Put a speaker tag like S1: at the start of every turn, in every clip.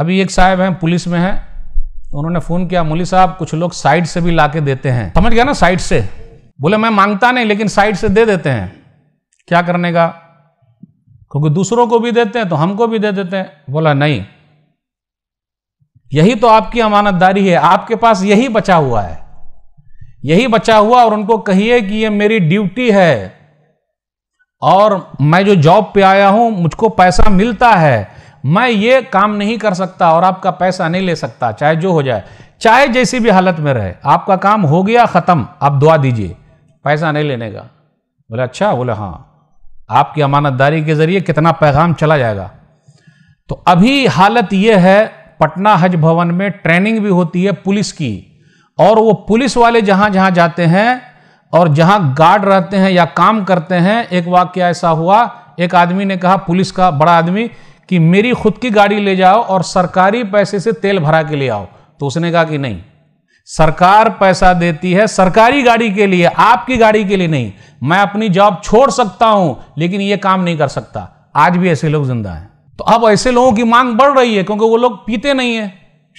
S1: अभी एक साहब हैं पुलिस में हैं तो उन्होंने फ़ोन किया मुली साहब कुछ लोग साइड से भी लाके देते हैं समझ गया ना साइड से बोले मैं मांगता नहीं लेकिन साइड से दे देते हैं क्या करने का क्योंकि दूसरों को भी देते हैं तो हमको भी दे देते हैं बोला नहीं यही तो आपकी अमानतदारी है आपके पास यही बचा हुआ है यही बचा हुआ और उनको कहिए कि ये मेरी ड्यूटी है और मैं जो जॉब पे आया हूं मुझको पैसा मिलता है मैं ये काम नहीं कर सकता और आपका पैसा नहीं ले सकता चाहे जो हो जाए चाहे जैसी भी हालत में रहे आपका काम हो गया ख़त्म आप दुआ दीजिए पैसा नहीं लेने का बोले अच्छा बोले हाँ आपकी अमानतदारी के ज़रिए कितना पैगाम चला जाएगा तो अभी हालत यह है पटना हज भवन में ट्रेनिंग भी होती है पुलिस की और वो पुलिस वाले जहां जहां जाते हैं और जहां गार्ड रहते हैं या काम करते हैं एक वाक्य ऐसा हुआ एक आदमी ने कहा पुलिस का बड़ा आदमी कि मेरी खुद की गाड़ी ले जाओ और सरकारी पैसे से तेल भरा के ले आओ तो उसने कहा कि नहीं सरकार पैसा देती है सरकारी गाड़ी के लिए आपकी गाड़ी के लिए नहीं मैं अपनी जॉब छोड़ सकता हूं लेकिन यह काम नहीं कर सकता आज भी ऐसे लोग जिंदा हैं तो अब ऐसे लोगों की मांग बढ़ रही है क्योंकि वो लोग पीते नहीं है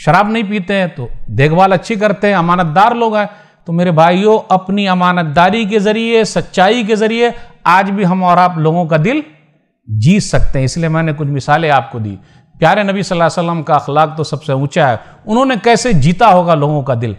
S1: शराब नहीं पीते हैं तो देखभाल अच्छी करते हैं अमानतदार लोग हैं तो मेरे भाइयों अपनी अमानतदारी के जरिए सच्चाई के जरिए आज भी हम और आप लोगों का दिल जीत सकते हैं इसलिए मैंने कुछ मिसालें आपको दी प्यारे नबी सल्लल्लाहु अलैहि वसल्लम का अखलाक तो सबसे ऊंचा है उन्होंने कैसे जीता होगा लोगों का दिल